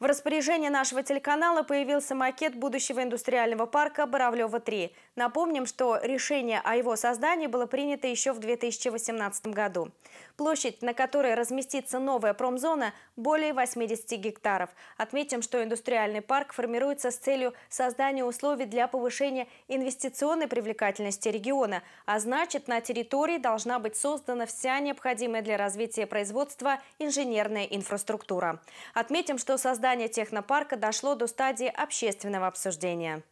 В распоряжении нашего телеканала появился макет будущего индустриального парка «Боровлева-3». Напомним, что решение о его создании было принято еще в 2018 году. Площадь, на которой разместится новая промзона, более 80 гектаров. Отметим, что индустриальный парк формируется с целью создания условий для повышения инвестиционной привлекательности региона, а значит, на территории должна быть создана вся необходимая для развития производства инженерная инфраструктура. Отметим, что создание Создание технопарка дошло до стадии общественного обсуждения.